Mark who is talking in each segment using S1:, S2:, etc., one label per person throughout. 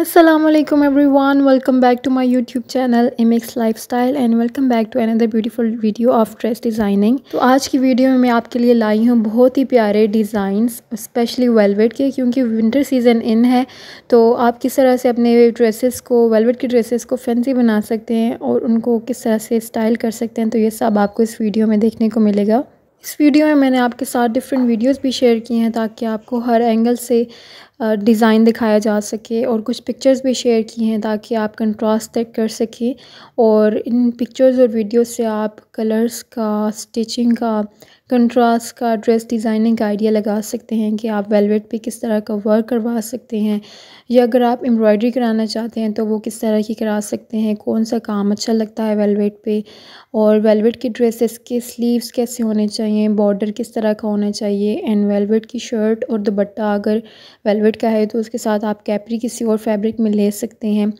S1: Aslam welcome back to my YouTube channel youtube channel MX Lifestyle and welcome back to another beautiful video of dress designing तो आज की video में मैं आपके लिए लाई हूँ बहुत ही प्यारे डिज़ाइंस स्पेशली वेलवेट के क्योंकि विंटर सीज़न इन है तो आप किस तरह से अपने ड्रेसेस को वेलवेट के ड्रेसेस को फैंसी बना सकते हैं और उनको किस तरह से स्टाइल कर सकते हैं तो ये सब आपको इस वीडियो में देखने को मिलेगा इस वीडियो में मैंने आपके साथ डिफरेंट वीडियोस भी शेयर किए हैं ताकि आपको हर एंगल से डिज़ाइन दिखाया जा सके और कुछ पिक्चर्स भी शेयर की हैं ताकि आप कंट्रास्ट तक कर सकें और इन पिक्चर्स और वीडियो से आप कलर्स का स्टिचिंग का कंट्रास्ट का ड्रेस डिज़ाइनिंग का आइडिया लगा सकते हैं कि आप वेलवेट पे किस तरह का वर्क करवा सकते हैं या अगर आप एम्ब्रॉयडरी कराना चाहते हैं तो वो किस तरह की करा सकते हैं कौन सा काम अच्छा लगता है वेलवेट पे और वेलवेट की ड्रेसेस के स्लीव्स कैसे होने चाहिए बॉर्डर किस तरह का होना चाहिए एंड वेलवेट की शर्ट और दुपट्टा अगर वेलवेट वेलवेट का है तो उसके साथ आप कैपरी किसी और फैब्रिक में ले सकते हैं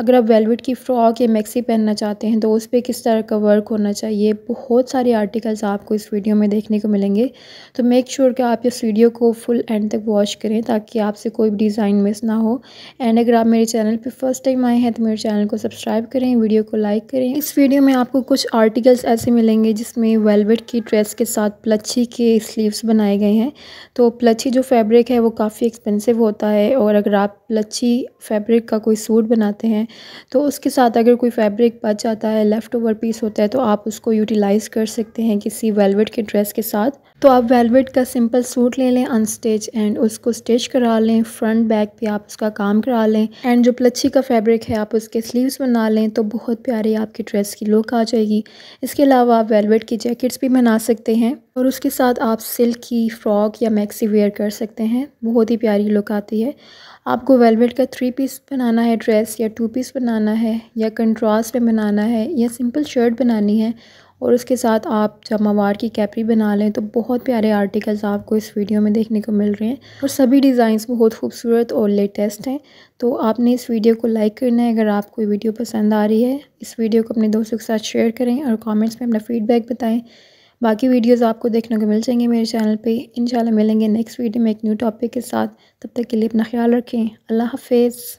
S1: अगर आप वेलवेट की फ़्रॉक या मैक्सी पहनना चाहते हैं तो उस पर किस तरह का वर्क होना चाहिए बहुत सारे आर्टिकल्स आपको इस वीडियो में देखने को मिलेंगे तो मेक श्योर sure कि आप इस वीडियो को फुल एंड तक वॉच करें ताकि आपसे कोई भी डिज़ाइन मिस ना हो एंड अगर आप मेरे चैनल पर फर्स्ट टाइम आए हैं तो मेरे चैनल को सब्सक्राइब करें वीडियो को लाइक करें इस वीडियो में आपको कुछ आर्टिकल्स ऐसे मिलेंगे जिसमें वेलवेट की ड्रेस के साथ प्लच्छी के स्लीव्स बनाए गए हैं तो प्लच्छी जो फैब्रिक है वो काफ़ी एक्सपेंसिव एक्सपेंसिव होता है और अगर आप लच्छी फैब्रिक का कोई सूट बनाते हैं तो उसके साथ अगर कोई फैब्रिक बच जाता है लेफ़्ट ओवर पीस होता है तो आप उसको यूटिलाइज़ कर सकते हैं किसी वेलवेट के ड्रेस के साथ तो आप वेलवेट का सिंपल सूट ले लें अनस्टिच एंड उसको स्टिच करा लें फ्रंट बैक पे आप उसका काम करा लें एंड जो प्लच्छी का फैब्रिक है आप उसके स्लीव्स बना लें तो बहुत प्यारी आपकी ड्रेस की लुक आ जाएगी इसके अलावा आप वेलवेट की जैकेट्स भी बना सकते हैं और उसके साथ आप सिल्क की फ़्रॉक या मैक्सी वेयर कर सकते हैं बहुत ही प्यारी लुक आती है आपको वेलवेट का थ्री पीस बनाना है ड्रेस या टू पीस बनाना है या कंट्रास्ट में बनाना है या सिंपल शर्ट बनानी है और उसके साथ आप जमावार की कैपरी बना लें तो बहुत प्यारे आर्टिकल्स आपको इस वीडियो में देखने को मिल रहे हैं और सभी डिज़ाइंस बहुत खूबसूरत और लेटेस्ट हैं तो आपने इस वीडियो को लाइक करना है अगर आपको वीडियो पसंद आ रही है इस वीडियो को अपने दोस्तों के साथ शेयर करें और कमेंट्स में अपना फ़ीडबैक बताएँ बाकी वीडियोस आपको देखने को मिल जाएंगे मेरे चैनल पे इंशाल्लाह मिलेंगे नेक्स्ट वीडियो में एक न्यू टॉपिक के साथ तब तक के लिए अपना ख्याल रखें अल्लाह हाफिज़